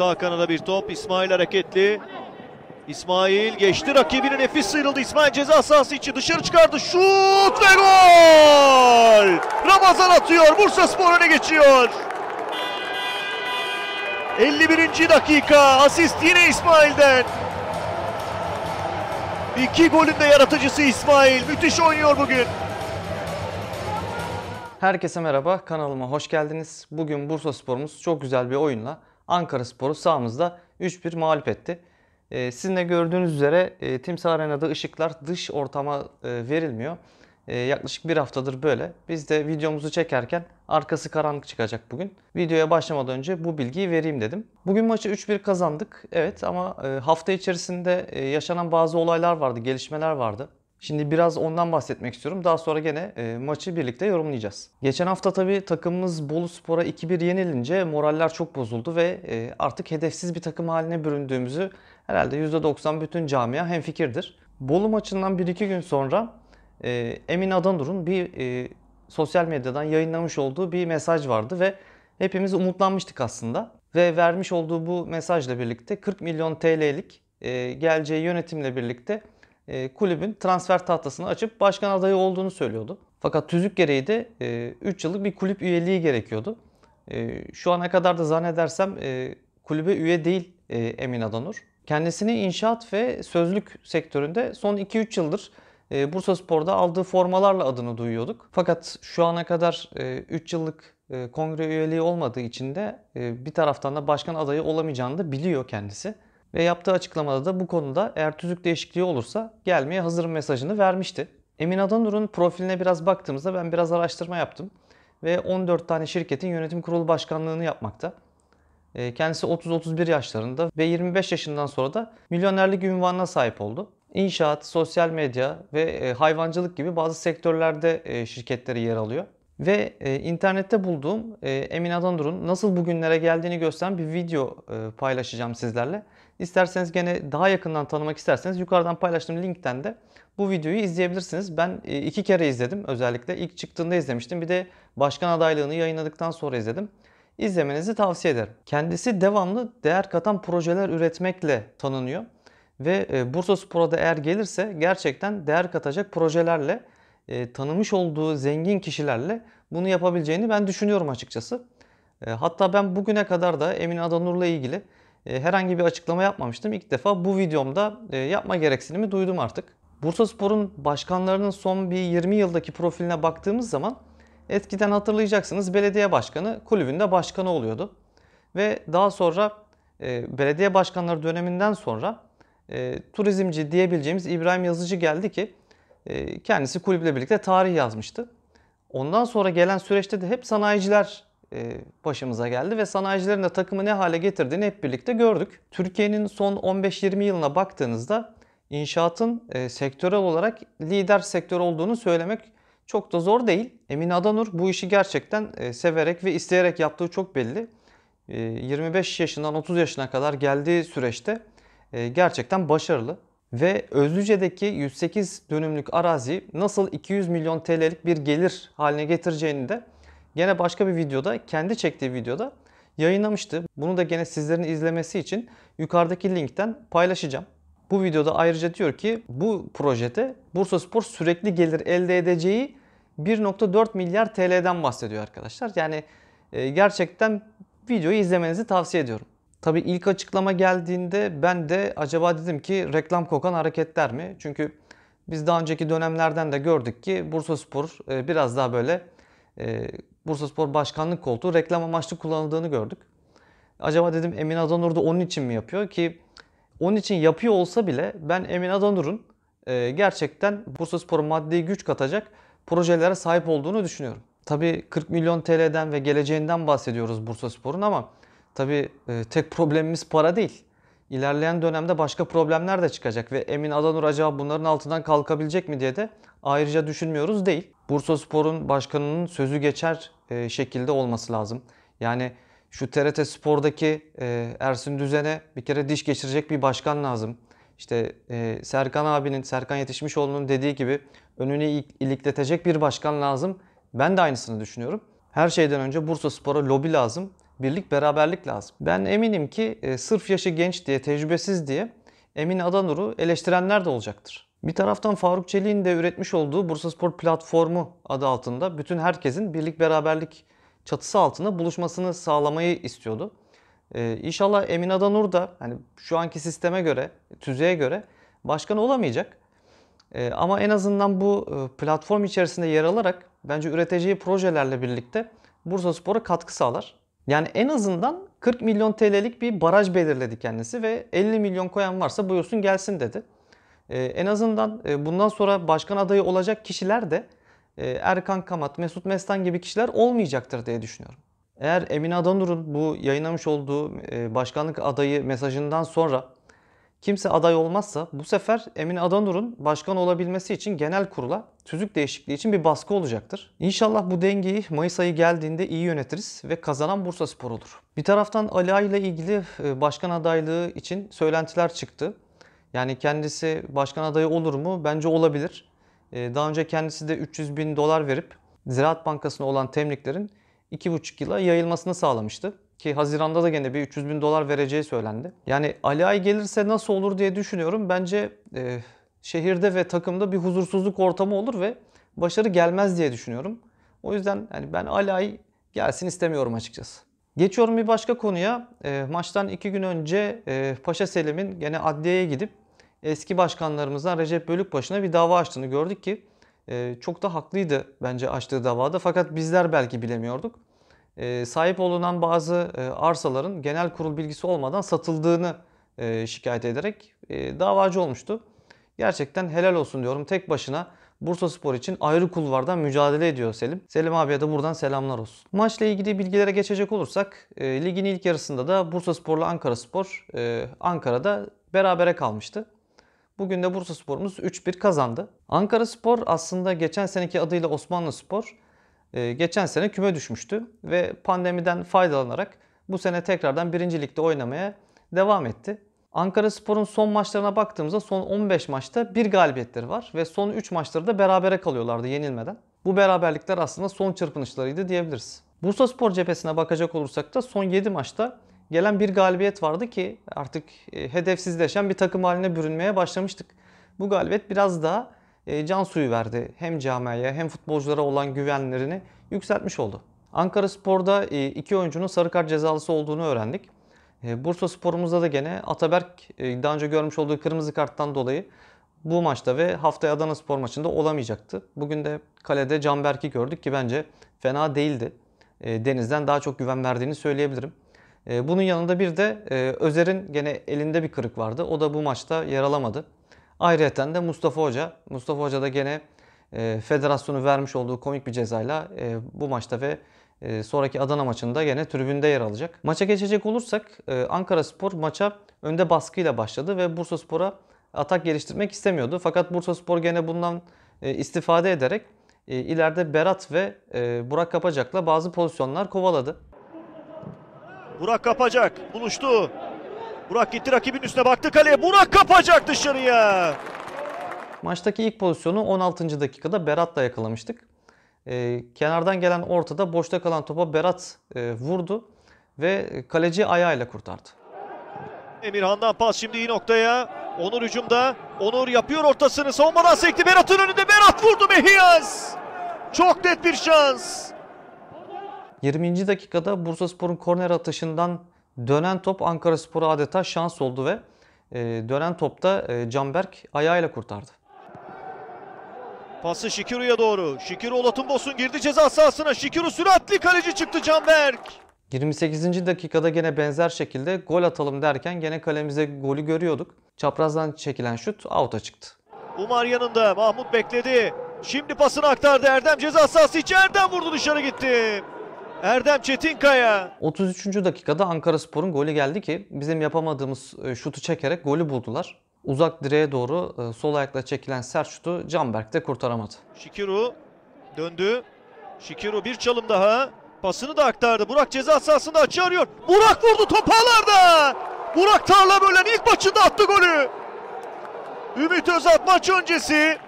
Sağ kanada bir top. İsmail hareketli. İsmail geçti. Rakibine nefis sıyrıldı. İsmail ceza sahası içi dışarı çıkardı. Şut ve gol! Ramazan atıyor. Bursa Spor öne geçiyor. 51. dakika. Asist yine İsmail'den. İki golün de yaratıcısı İsmail. Müthiş oynuyor bugün. Herkese merhaba, kanalıma hoş geldiniz. Bugün Bursa Spor'umuz çok güzel bir oyunla Ankara Sporu sahamızda 3-1 mağlup etti. E, sizin de gördüğünüz üzere e, Timsah Arena'da ışıklar dış ortama e, verilmiyor. E, yaklaşık bir haftadır böyle. Biz de videomuzu çekerken arkası karanlık çıkacak bugün. Videoya başlamadan önce bu bilgiyi vereyim dedim. Bugün maçı 3-1 kazandık. Evet ama e, hafta içerisinde e, yaşanan bazı olaylar vardı, gelişmeler vardı. Şimdi biraz ondan bahsetmek istiyorum. Daha sonra gene e, maçı birlikte yorumlayacağız. Geçen hafta tabii takımımız Bolu Spor'a 2-1 yenilince moraller çok bozuldu ve e, artık hedefsiz bir takım haline büründüğümüzü herhalde %90 bütün camia hemfikirdir. Bolu maçından 1-2 gün sonra e, Emin Adanur'un bir e, sosyal medyadan yayınlamış olduğu bir mesaj vardı ve hepimiz umutlanmıştık aslında. Ve vermiş olduğu bu mesajla birlikte 40 milyon TL'lik e, geleceği yönetimle birlikte e, kulübün transfer tahtasını açıp başkan adayı olduğunu söylüyordu. Fakat tüzük gereği de 3 e, yıllık bir kulüp üyeliği gerekiyordu. E, şu ana kadar da zannedersem kulübe üye değil Emin Adanur. Kendisini inşaat ve sözlük sektöründe son 2-3 yıldır Bursa Spor'da aldığı formalarla adını duyuyorduk. Fakat şu ana kadar 3 yıllık kongre üyeliği olmadığı için de bir taraftan da başkan adayı olamayacağını da biliyor kendisi. Ve yaptığı açıklamada da bu konuda eğer tüzük değişikliği olursa gelmeye hazırım mesajını vermişti. Emin Adanur'un profiline biraz baktığımızda ben biraz araştırma yaptım. Ve 14 tane şirketin yönetim kurulu başkanlığını yapmakta. Ee, kendisi 30-31 yaşlarında ve 25 yaşından sonra da milyonerlik ünvanına sahip oldu. İnşaat, sosyal medya ve e, hayvancılık gibi bazı sektörlerde e, şirketleri yer alıyor. Ve e, internette bulduğum Emin Adanur'un nasıl bugünlere geldiğini gösteren bir video paylaşacağım sizlerle. İsterseniz gene daha yakından tanımak isterseniz yukarıdan paylaştığım linkten de bu videoyu izleyebilirsiniz. Ben e, iki kere izledim özellikle. ilk çıktığında izlemiştim. Bir de başkan adaylığını yayınladıktan sonra izledim. İzlemenizi tavsiye ederim. Kendisi devamlı değer katan projeler üretmekle tanınıyor. Ve e, Bursa Spor'a da eğer gelirse gerçekten değer katacak projelerle, e, tanımış olduğu zengin kişilerle bunu yapabileceğini ben düşünüyorum açıkçası. Hatta ben bugüne kadar da Emin Adanur'la ilgili e, herhangi bir açıklama yapmamıştım. İlk defa bu videomda e, yapma gereksinimi duydum artık. Bursa Spor'un başkanlarının son bir 20 yıldaki profiline baktığımız zaman eskiden hatırlayacaksınız belediye başkanı kulübünde başkanı oluyordu. Ve daha sonra e, belediye başkanları döneminden sonra turizmci diyebileceğimiz İbrahim Yazıcı geldi ki kendisi kulüple birlikte tarih yazmıştı. Ondan sonra gelen süreçte de hep sanayiciler e, başımıza geldi ve sanayicilerin de takımı ne hale getirdiğini hep birlikte gördük. Türkiye'nin son 15-20 yılına baktığınızda inşaatın e, sektörel olarak lider sektör olduğunu söylemek çok da zor değil. Emin Adanur bu işi gerçekten e, severek ve isteyerek yaptığı çok belli. 25 yaşından 30 yaşına kadar geldiği süreçte gerçekten başarılı. Ve Özlüce'deki 108 dönümlük arazi nasıl 200 milyon TL'lik bir gelir haline getireceğini de gene başka bir videoda, kendi çektiği videoda yayınlamıştı. Bunu da gene sizlerin izlemesi için yukarıdaki linkten paylaşacağım. Bu videoda ayrıca diyor ki bu projede Bursa Spor sürekli gelir elde edeceği 1.4 milyar TL'den bahsediyor arkadaşlar. Yani e, gerçekten videoyu izlemenizi tavsiye ediyorum. Tabii ilk açıklama geldiğinde ben de acaba dedim ki reklam kokan hareketler mi? Çünkü biz daha önceki dönemlerden de gördük ki Bursa Spor e, biraz daha böyle e, Bursa Spor başkanlık koltuğu reklam amaçlı kullanıldığını gördük. Acaba dedim Emin Adanur da onun için mi yapıyor ki onun için yapıyor olsa bile ben Emin Adanur'un e, gerçekten Bursaspor'a maddi güç katacak projelere sahip olduğunu düşünüyorum. Tabii 40 milyon TL'den ve geleceğinden bahsediyoruz Bursa Spor'un ama tabii e, tek problemimiz para değil. İlerleyen dönemde başka problemler de çıkacak ve Emin Adanur acaba bunların altından kalkabilecek mi diye de ayrıca düşünmüyoruz değil. Bursa Spor'un başkanının sözü geçer e, şekilde olması lazım. Yani şu TRT Spor'daki e, Ersin Düzen'e bir kere diş geçirecek bir başkan lazım. İşte e, Serkan abinin, Serkan Yetişmişoğlu'nun dediği gibi önünü ilikletecek bir başkan lazım. Ben de aynısını düşünüyorum. Her şeyden önce Bursa Spor'a lobi lazım birlik beraberlik lazım. Ben eminim ki e, sırf yaşı genç diye, tecrübesiz diye Emin Adanur'u eleştirenler de olacaktır. Bir taraftan Faruk Çelik'in de üretmiş olduğu Bursaspor Platformu adı altında bütün herkesin birlik beraberlik çatısı altında buluşmasını sağlamayı istiyordu. Ee, inşallah Emin Adanur da hani şu anki sisteme göre, tüzüğe göre başkan olamayacak. Ee, ama en azından bu e, platform içerisinde yer alarak bence üreteceği projelerle birlikte Bursa Spor'a katkı sağlar. Yani en azından 40 milyon TL'lik bir baraj belirledi kendisi ve 50 milyon koyan varsa buyursun gelsin dedi. Ee, en azından e, bundan sonra başkan adayı olacak kişiler de e, Erkan Kamat, Mesut Mestan gibi kişiler olmayacaktır diye düşünüyorum. Eğer Emine Adanur'un bu yayınlamış olduğu e, başkanlık adayı mesajından sonra kimse aday olmazsa bu sefer Emin Adanur'un başkan olabilmesi için genel kurula tüzük değişikliği için bir baskı olacaktır. İnşallah bu dengeyi Mayıs ayı geldiğinde iyi yönetiriz ve kazanan Bursa Spor olur. Bir taraftan Ali Ay ile ilgili e, başkan adaylığı için söylentiler çıktı. Yani kendisi başkan adayı olur mu? Bence olabilir. E, daha önce kendisi de 300 bin dolar verip Ziraat Bankası'na olan temliklerin 2,5 yıla yayılmasını sağlamıştı. Ki Haziran'da da gene bir 300 bin dolar vereceği söylendi. Yani Ali Ay gelirse nasıl olur diye düşünüyorum. Bence e, şehirde ve takımda bir huzursuzluk ortamı olur ve başarı gelmez diye düşünüyorum. O yüzden yani ben Ali Ay gelsin istemiyorum açıkçası. Geçiyorum bir başka konuya. E, maçtan iki gün önce e, Paşa Selim'in gene adliyeye gidip eski başkanlarımızdan Recep Bölükbaşı'na bir dava açtığını gördük ki e, çok da haklıydı bence açtığı davada. Fakat bizler belki bilemiyorduk. Ee, sahip olunan bazı e, arsaların genel kurul bilgisi olmadan satıldığını e, şikayet ederek e, davacı olmuştu. Gerçekten helal olsun diyorum. Tek başına Bursa Spor için ayrı kulvardan mücadele ediyor Selim. Selim abiye de buradan selamlar olsun. Maçla ilgili bilgilere geçecek olursak ligin ilk yarısında da Bursa Spor'la Ankara Spor Ankara'da berabere kalmıştı. Bugün de Bursa Spor'umuz 3-1 kazandı. Ankara Spor aslında geçen seneki adıyla Osmanlı Spor ee, geçen sene küme düşmüştü ve pandemiden faydalanarak bu sene tekrardan birincilikte oynamaya devam etti. Ankara Spor'un son maçlarına baktığımızda son 15 maçta bir galibiyetleri var ve son 3 maçları da berabere kalıyorlardı yenilmeden. Bu beraberlikler aslında son çırpınışlarıydı diyebiliriz. Bursa Spor cephesine bakacak olursak da son 7 maçta gelen bir galibiyet vardı ki artık e, hedefsizleşen bir takım haline bürünmeye başlamıştık. Bu galibiyet biraz daha e, can suyu verdi. Hem camiaya hem futbolculara olan güvenlerini yükseltmiş oldu. Ankara Spor'da e, iki oyuncunun sarı kart cezalısı olduğunu öğrendik. E, Bursa Spor'umuzda da gene Ataberk daha önce görmüş olduğu kırmızı karttan dolayı bu maçta ve haftaya Adana Spor maçında olamayacaktı. Bugün de kalede Canberk'i gördük ki bence fena değildi. Deniz'den daha çok güven verdiğini söyleyebilirim. Bunun yanında bir de Özer'in gene elinde bir kırık vardı. O da bu maçta yer alamadı. Ayrıca de Mustafa Hoca. Mustafa Hoca da gene e, federasyonu vermiş olduğu komik bir cezayla e, bu maçta ve e, sonraki Adana maçında gene tribünde yer alacak. Maça geçecek olursak e, Ankara Spor maça önde baskıyla başladı ve Bursa Spor'a atak geliştirmek istemiyordu. Fakat Bursa Spor gene bundan e, istifade ederek e, ileride Berat ve e, Burak Kapacak'la bazı pozisyonlar kovaladı. Burak Kapacak buluştu. Burak gitti rakibin üstüne baktı kaleye. Burak kapacak dışarıya. Maçtaki ilk pozisyonu 16. dakikada Berat'la yakalamıştık. Ee, kenardan gelen ortada boşta kalan topa Berat e, vurdu ve kaleci ayağıyla kurtardı. Emirhan'dan pas şimdi iyi noktaya. Onur hücumda. Onur yapıyor ortasını. Savunmadan sekti. Berat'ın önünde. Berat vurdu Mehiyaz. Çok net bir şans. 20. dakikada Bursaspor'un korner atışından Dönen top Ankara Spor'a adeta şans oldu ve e, dönen topta e, Canberk ayağıyla kurtardı. Pası Şikiru'ya doğru. Şikiru Olatun Bosun girdi ceza sahasına. Şikiru süratli kaleci çıktı Canberk. 28. dakikada gene benzer şekilde gol atalım derken gene kalemize golü görüyorduk. Çaprazdan çekilen şut out'a çıktı. Umar yanında Mahmut bekledi. Şimdi pasını aktardı Erdem ceza sahası içi Erdem vurdu dışarı gitti. Erdem Çetinkaya. 33. dakikada Ankara Spor'un golü geldi ki bizim yapamadığımız e, şutu çekerek golü buldular. Uzak direğe doğru e, sol ayakla çekilen sert şutu Canberk de kurtaramadı. Şikiru döndü. Şikiru bir çalım daha. Pasını da aktardı. Burak ceza sahasında açı arıyor. Burak vurdu topağlarda. Burak tarla böyle ilk maçında attı golü. Ümit Özat maç öncesi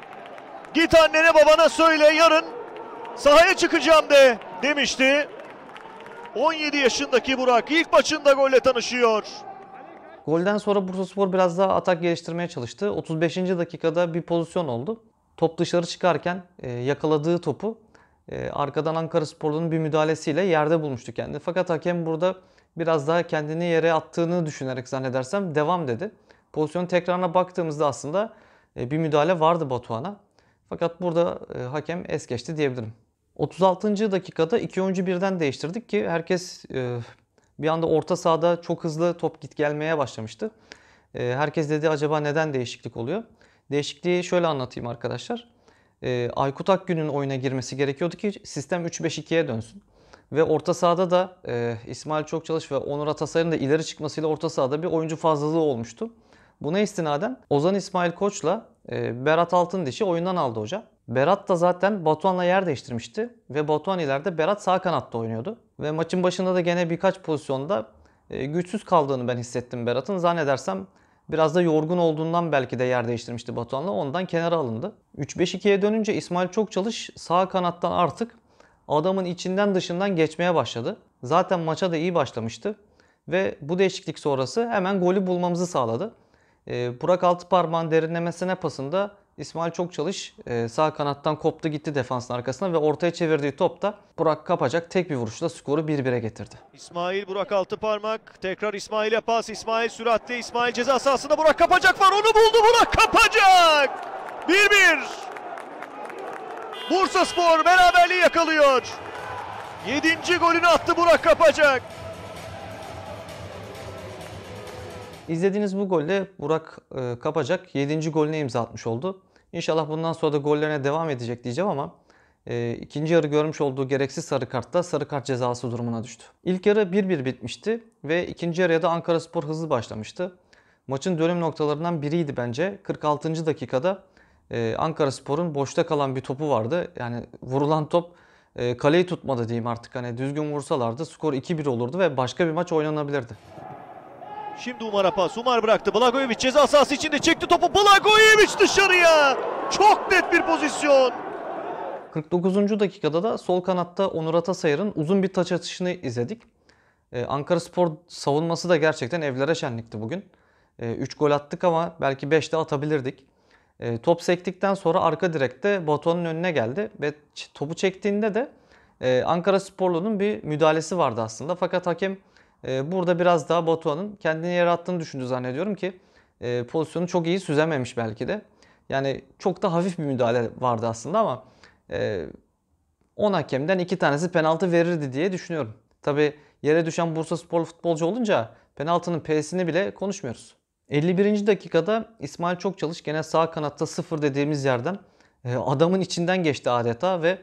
git annene babana söyle yarın sahaya çıkacağım de demişti. 17 yaşındaki Burak ilk maçında golle tanışıyor. Golden sonra Bursaspor biraz daha atak geliştirmeye çalıştı. 35. dakikada bir pozisyon oldu. Top dışarı çıkarken e, yakaladığı topu e, arkadan Ankara Spor'un bir müdahalesiyle yerde bulmuştu kendini. Fakat hakem burada biraz daha kendini yere attığını düşünerek zannedersem devam dedi. Pozisyon tekrarına baktığımızda aslında e, bir müdahale vardı Batuhan'a. Fakat burada hakem es geçti diyebilirim. 36. dakikada iki oyuncu birden değiştirdik ki herkes e, bir anda orta sahada çok hızlı top git gelmeye başlamıştı. E, herkes dedi acaba neden değişiklik oluyor? Değişikliği şöyle anlatayım arkadaşlar. E, Aykut Akgün'ün oyuna girmesi gerekiyordu ki sistem 3-5-2'ye dönsün. Ve orta sahada da e, İsmail Çokçalış ve Onur Atasay'ın da ileri çıkmasıyla orta sahada bir oyuncu fazlalığı olmuştu. Buna istinaden Ozan İsmail Koç'la e, Berat Altındiş'i oyundan aldı hocam. Berat da zaten Batuhan'la yer değiştirmişti ve Batuhan ileride Berat sağ kanatta oynuyordu. Ve maçın başında da gene birkaç pozisyonda e, güçsüz kaldığını ben hissettim Berat'ın. Zannedersem biraz da yorgun olduğundan belki de yer değiştirmişti Batuhan'la. Ondan kenara alındı. 3-5-2'ye dönünce İsmail çok çalış sağ kanattan artık adamın içinden dışından geçmeye başladı. Zaten maça da iyi başlamıştı. Ve bu değişiklik sonrası hemen golü bulmamızı sağladı. E, Burak parmağın derinlemesine pasında İsmail çok çalış, ee, sağ kanattan koptu gitti defansın arkasına ve ortaya çevirdiği topta Burak Kapacak tek bir vuruşla skoru 1-1'e getirdi. İsmail Burak altı parmak tekrar İsmail'e pas İsmail süratte İsmail ceza sahasında Burak Kapacak var onu buldu Burak Kapacak 1-1 Bursa Spor beraberliği yakalıyor. Yedinci golünü attı Burak Kapacak. İzlediğiniz bu golde Burak e, Kapacak 7. golüne imza atmış oldu. İnşallah bundan sonra da gollerine devam edecek diyeceğim ama e, ikinci yarı görmüş olduğu gereksiz sarı kartla sarı kart cezası durumuna düştü. İlk yarı 1-1 bitmişti ve ikinci yarıya da Ankara Spor hızlı başlamıştı. Maçın dönüm noktalarından biriydi bence. 46. dakikada e, Ankara Spor'un boşta kalan bir topu vardı. Yani vurulan top e, kaleyi tutmadı diyeyim artık. Hani düzgün vursalardı skor 2-1 olurdu ve başka bir maç oynanabilirdi. Şimdi Umar'a pas. Umar bıraktı. Blagojevic ceza sahası içinde çekti topu. Blagojevic dışarıya. Çok net bir pozisyon. 49. dakikada da sol kanatta Onur Atasayır'ın uzun bir taç atışını izledik. Ee, Ankara Spor savunması da gerçekten evlere şenlikti bugün. 3 ee, gol attık ama belki 5 de atabilirdik. Ee, top sektikten sonra arka direkte Batuhan'ın önüne geldi ve topu çektiğinde de e, Ankara Sporlu'nun bir müdahalesi vardı aslında. Fakat hakem ee, burada biraz daha Batuhan'ın kendini yarattığını düşündü zannediyorum ki e, pozisyonu çok iyi süzememiş belki de. Yani çok da hafif bir müdahale vardı aslında ama 10 e, hakemden 2 tanesi penaltı verirdi diye düşünüyorum. Tabi yere düşen Bursa Sporlu futbolcu olunca penaltının P'sini bile konuşmuyoruz. 51. dakikada İsmail Çokçalış gene sağ kanatta sıfır dediğimiz yerden e, adamın içinden geçti adeta ve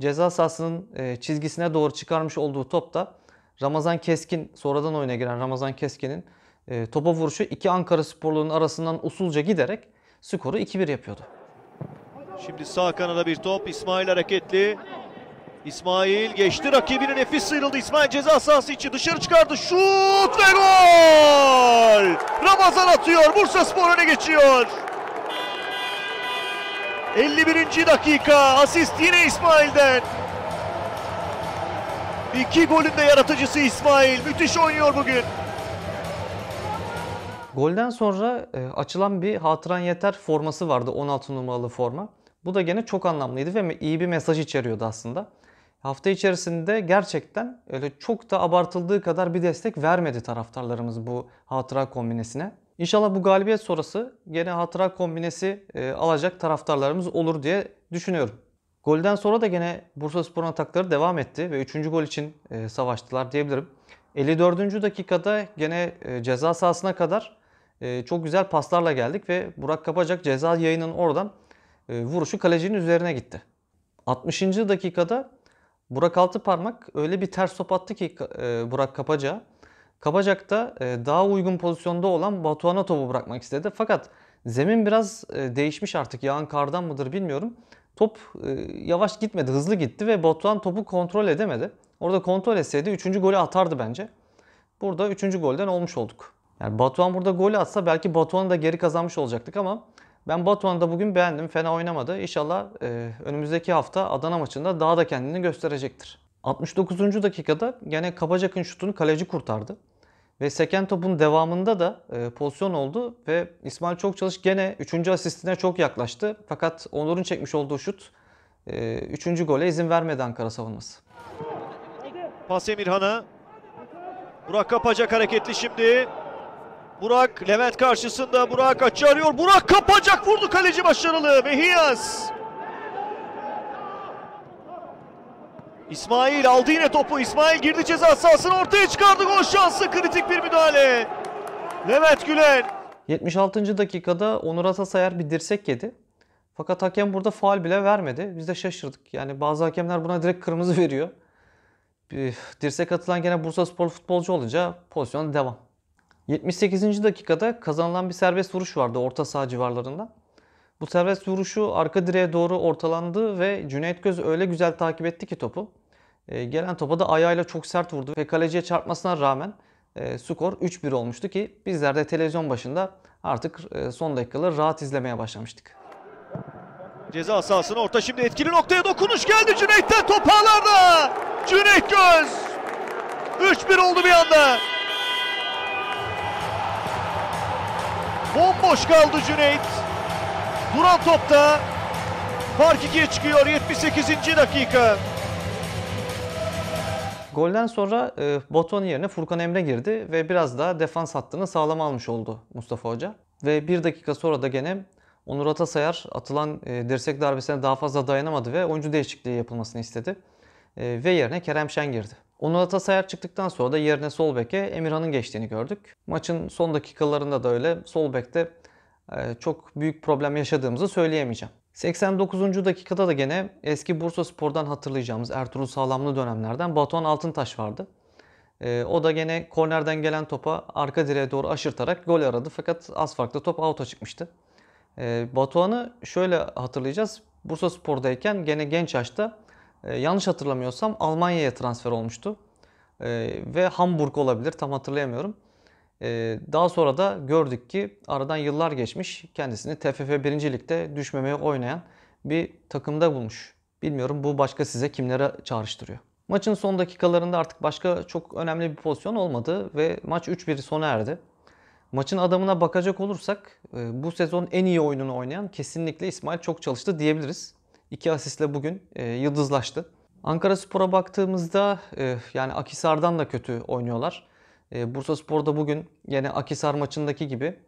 ceza sahasının çizgisine doğru çıkarmış olduğu top da Ramazan Keskin sonradan oyuna giren Ramazan Keskin'in e, topa vuruşu iki Ankara sporluğunun arasından usulca giderek skoru 2-1 yapıyordu. Şimdi sağ kanada bir top İsmail hareketli. İsmail geçti rakibine nefis sıyrıldı. İsmail ceza sahası içi dışarı çıkardı. Şut ve gol! Ramazan atıyor. Bursa Spor öne geçiyor. 51. dakika asist yine İsmail'den. İki golün de yaratıcısı İsmail. Müthiş oynuyor bugün. Golden sonra e, açılan bir hatıran yeter forması vardı 16 numaralı forma. Bu da gene çok anlamlıydı ve iyi bir mesaj içeriyordu aslında. Hafta içerisinde gerçekten öyle çok da abartıldığı kadar bir destek vermedi taraftarlarımız bu hatıra kombinesine. İnşallah bu galibiyet sonrası gene hatıra kombinesi e, alacak taraftarlarımız olur diye düşünüyorum. Golden sonra da gene Bursaspor'un atakları devam etti ve 3. gol için e, savaştılar diyebilirim. 54. dakikada gene e, ceza sahasına kadar e, çok güzel paslarla geldik ve Burak Kapacak ceza yayının oradan vuruşu kalecinin üzerine gitti. 60. dakikada Burak Altıparmak öyle bir ters top attı ki Burak Kapacak'a. Kabacak da daha uygun pozisyonda olan Batuhan'a topu bırakmak istedi. Fakat zemin biraz değişmiş artık. Yağan kardan mıdır bilmiyorum top e, yavaş gitmedi, hızlı gitti ve Batuhan topu kontrol edemedi. Orada kontrol etseydi 3. golü atardı bence. Burada 3. golden olmuş olduk. Yani Batuhan burada golü atsa belki Batuhan'ı da geri kazanmış olacaktık ama ben Batuhan'ı da bugün beğendim. Fena oynamadı. İnşallah e, önümüzdeki hafta Adana maçında daha da kendini gösterecektir. 69. dakikada gene Kabacak'ın şutunu kaleci kurtardı. Ve seken topun devamında da e, pozisyon oldu ve İsmail Çokçalış gene 3. asistine çok yaklaştı. Fakat Onur'un çekmiş olduğu şut 3. E, gole izin vermedi Ankara savunması. Pas Emirhan'a. Burak Kapacak hareketli şimdi. Burak Levent karşısında Burak açı arıyor. Burak Kapacak vurdu kaleci başarılı. Mehiyaz. İsmail aldı yine topu. İsmail girdi ceza sahasını ortaya çıkardı. Gol şansı. Kritik bir müdahale. Levent Güler. 76. dakikada Onur Atasayar bir dirsek yedi. Fakat hakem burada faal bile vermedi. Biz de şaşırdık. Yani bazı hakemler buna direkt kırmızı veriyor. Dirsek atılan gene Bursa Spor futbolcu olunca pozisyon devam. 78. dakikada kazanılan bir serbest vuruş vardı orta saha civarlarında. Bu serbest vuruşu arka direğe doğru ortalandı ve Cüneyt Göz öyle güzel takip etti ki topu. E, gelen topa da ayağıyla çok sert vurdu ve kaleciye çarpmasına rağmen e, skor 3-1 olmuştu ki bizler de televizyon başında artık e, son dakikaları rahat izlemeye başlamıştık. Ceza sahasına orta şimdi etkili noktaya dokunuş geldi Cüneyt'ten top ağlarda. Cüneyt Göz 3-1 oldu bir anda. Bomboş kaldı Cüneyt. Duran topta fark 2'ye çıkıyor 78. dakika. Golden sonra e, Boton yerine Furkan Emre girdi ve biraz daha defans hattını sağlam almış oldu Mustafa Hoca. Ve bir dakika sonra da gene Onur Atasayar atılan e, dirsek darbesine daha fazla dayanamadı ve oyuncu değişikliği yapılmasını istedi. E, ve yerine Kerem Şen girdi. Onur Atasayar çıktıktan sonra da yerine sol beke Emirhan'ın geçtiğini gördük. Maçın son dakikalarında da öyle sol bekte ee, çok büyük problem yaşadığımızı söyleyemeyeceğim. 89. dakikada da gene eski Bursa Spor'dan hatırlayacağımız Ertuğrul Sağlamlı dönemlerden Batuhan Altıntaş vardı. Ee, o da gene kornerden gelen topa arka direğe doğru aşırtarak gol aradı. Fakat az farklı top out'a çıkmıştı. Ee, Batuhan'ı şöyle hatırlayacağız. Bursa Spor'dayken gene genç yaşta e, yanlış hatırlamıyorsam Almanya'ya transfer olmuştu. Ve Hamburg olabilir tam hatırlayamıyorum. Ee, daha sonra da gördük ki aradan yıllar geçmiş kendisini TFF 1. Lig'de düşmemeye oynayan bir takımda bulmuş. Bilmiyorum bu başka size kimlere çağrıştırıyor. Maçın son dakikalarında artık başka çok önemli bir pozisyon olmadı ve maç 3-1 sona erdi. Maçın adamına bakacak olursak e, bu sezon en iyi oyununu oynayan kesinlikle İsmail çok çalıştı diyebiliriz. İki asistle bugün e, yıldızlaştı. Ankara Spor'a baktığımızda e, yani Akisar'dan da kötü oynuyorlar. Ee, Bursa Spor da bugün yine Akisar maçındaki gibi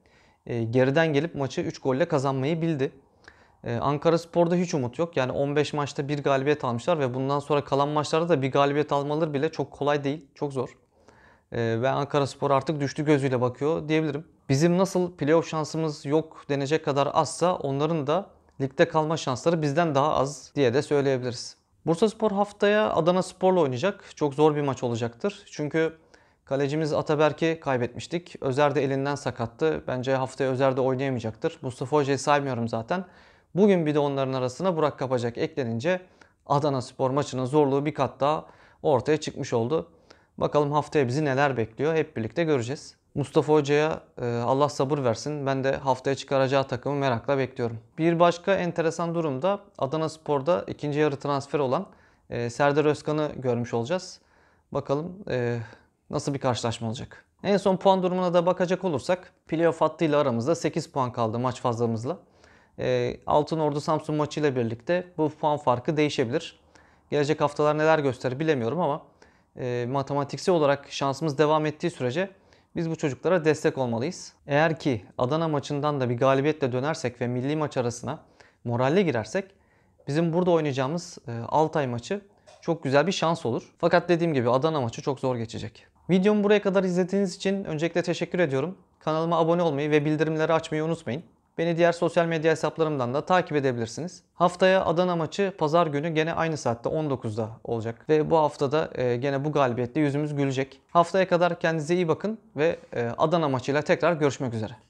e, geriden gelip maçı 3 golle kazanmayı bildi. Ee, Ankara Spor'da hiç umut yok. Yani 15 maçta bir galibiyet almışlar ve bundan sonra kalan maçlarda da bir galibiyet almaları bile çok kolay değil. Çok zor. Ee, ve Ankara Spor artık düştü gözüyle bakıyor diyebilirim. Bizim nasıl playoff şansımız yok denecek kadar azsa onların da ligde kalma şansları bizden daha az diye de söyleyebiliriz. Bursa Spor haftaya Adana Spor'la oynayacak. Çok zor bir maç olacaktır. Çünkü Kalecimiz Ataberk'i kaybetmiştik. Özer de elinden sakattı. Bence haftaya Özer de oynayamayacaktır. Mustafa Hoca'yı saymıyorum zaten. Bugün bir de onların arasına Burak Kapacak eklenince Adana Spor maçının zorluğu bir kat daha ortaya çıkmış oldu. Bakalım haftaya bizi neler bekliyor hep birlikte göreceğiz. Mustafa Hoca'ya e, Allah sabır versin. Ben de haftaya çıkaracağı takımı merakla bekliyorum. Bir başka enteresan durum da Adana Spor'da ikinci yarı transfer olan e, Serdar Özkan'ı görmüş olacağız. Bakalım e, nasıl bir karşılaşma olacak? En son puan durumuna da bakacak olursak playoff hattıyla aramızda 8 puan kaldı maç fazlamızla. E, Altın Ordu Samsun maçıyla birlikte bu puan farkı değişebilir. Gelecek haftalar neler gösterir bilemiyorum ama e, matematiksel olarak şansımız devam ettiği sürece biz bu çocuklara destek olmalıyız. Eğer ki Adana maçından da bir galibiyetle dönersek ve milli maç arasına moralle girersek bizim burada oynayacağımız e, Altay maçı çok güzel bir şans olur. Fakat dediğim gibi Adana maçı çok zor geçecek. Videomu buraya kadar izlediğiniz için öncelikle teşekkür ediyorum. Kanalıma abone olmayı ve bildirimleri açmayı unutmayın. Beni diğer sosyal medya hesaplarımdan da takip edebilirsiniz. Haftaya Adana maçı pazar günü gene aynı saatte 19'da olacak. Ve bu haftada e, gene bu galibiyetle yüzümüz gülecek. Haftaya kadar kendinize iyi bakın ve e, Adana maçıyla tekrar görüşmek üzere.